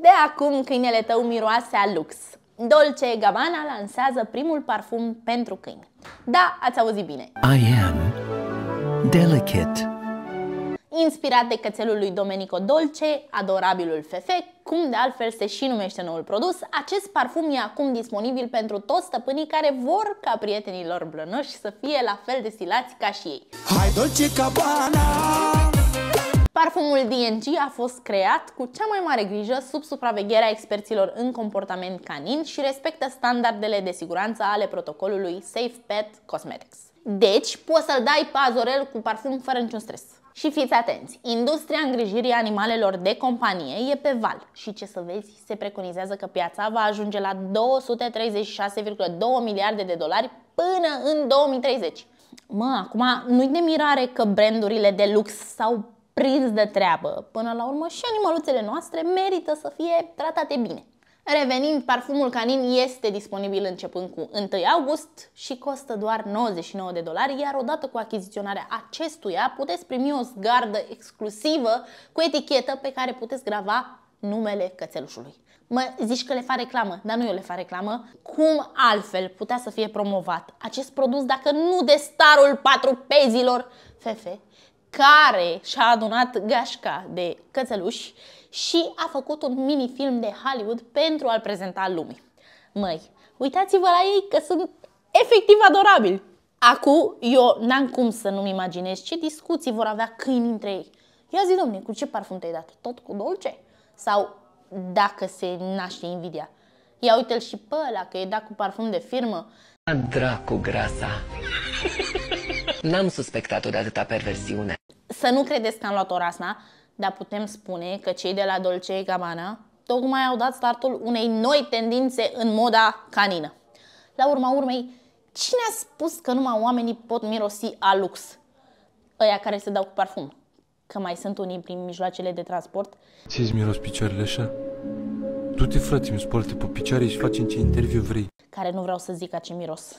De acum câinele tău miroase a lux. Dolce Gabbana lansează primul parfum pentru câini. Da, ați auzit bine. I am delicate. Inspirat de cățelul lui Domenico Dolce, adorabilul Fefe, cum de altfel se și numește noul produs, acest parfum e acum disponibil pentru toți stăpânii care vor ca prietenilor blănoși să fie la fel de stilați ca și ei. Hai Dolce Gabbana! Parfumul D&G a fost creat cu cea mai mare grijă sub supravegherea experților în comportament canin și respectă standardele de siguranță ale protocolului Safe Pet Cosmetics. Deci, poți să-l dai pazorel cu parfum fără niciun stres. Și fiți atenți, industria îngrijirii animalelor de companie e pe val și ce să vezi, se preconizează că piața va ajunge la 236,2 miliarde de dolari până în 2030. Mă, acum nu-i de mirare că brandurile de lux s-au prins de treabă. Până la urmă și animaluțele noastre merită să fie tratate bine. Revenind, parfumul canin este disponibil începând cu 1 august și costă doar 99 de dolari, iar odată cu achiziționarea acestuia puteți primi o zgardă exclusivă cu etichetă pe care puteți grava numele cățelușului. Mă zici că le fac reclamă, dar nu eu le fac reclamă. Cum altfel putea să fie promovat acest produs dacă nu de starul patru pezilor, Fefe, care și-a adunat gașca de cățeluși și a făcut un mini-film de Hollywood pentru a-l prezenta lumii. Măi, uitați-vă la ei că sunt efectiv adorabili! Acum eu n-am cum să nu-mi imaginez ce discuții vor avea câinii între ei. Ia zi, domne, cu ce parfum te-ai dat? Tot cu dolce? Sau dacă se naște invidia? Ia uite-l și pe ăla, că e dat cu parfum de firmă. Dracu grasa! n-am suspectat-o de atâta perversiune. Să nu credeți că am luat o rasna, dar putem spune că cei de la Dolce Gabbana tocmai au dat startul unei noi tendințe în moda canină. La urma urmei, cine a spus că numai oamenii pot mirosi a lux? Ăia care se dau cu parfum. Că mai sunt unii prin mijloacele de transport. Ți-ți miros picioarele așa? Du-te, frate, mi sparte pe picioare și facem ce interviu vrei. Care nu vreau să zic ce miros.